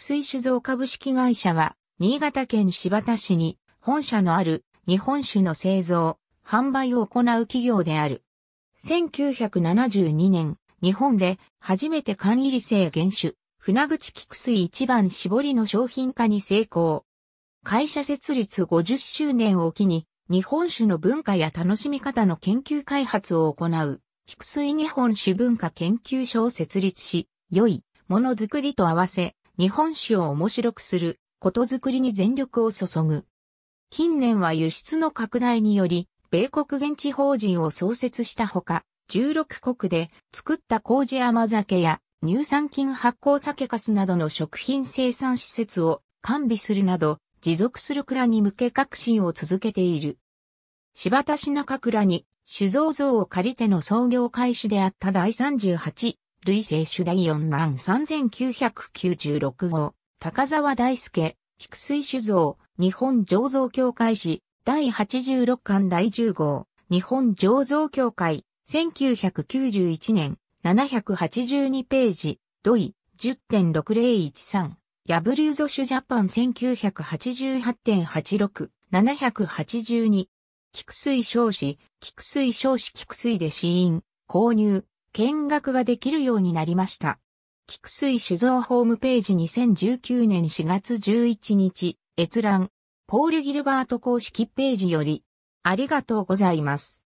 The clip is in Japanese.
水酒造株式会社は、新潟県柴田市に本社のある日本酒の製造、販売を行う企業である。1972年、日本で初めて管理制原酒、船口菊水一番絞りの商品化に成功。会社設立50周年を機に、日本酒の文化や楽しみ方の研究開発を行う、菊水日本酒文化研究所を設立し、良いものづくりと合わせ、日本酒を面白くすることづくりに全力を注ぐ。近年は輸出の拡大により、米国現地法人を創設したほか、16国で作った麹甘酒や乳酸菌発酵酒粕などの食品生産施設を完備するなど、持続する蔵に向け革新を続けている。柴田品蔵に酒造像を借りての創業開始であった第38累生主第4万3996号、高沢大輔、菊水酒造、日本醸造協会史、第86巻第10号、日本醸造協会、1991年、782ページ、土井、10.6013、ヤブルーゾシュジャパン1988.86、782、菊水少子、菊水少子菊水で死因、購入、見学ができるようになりました。菊水酒造ホームページ2019年4月11日、閲覧、ポール・ギルバート公式ページより、ありがとうございます。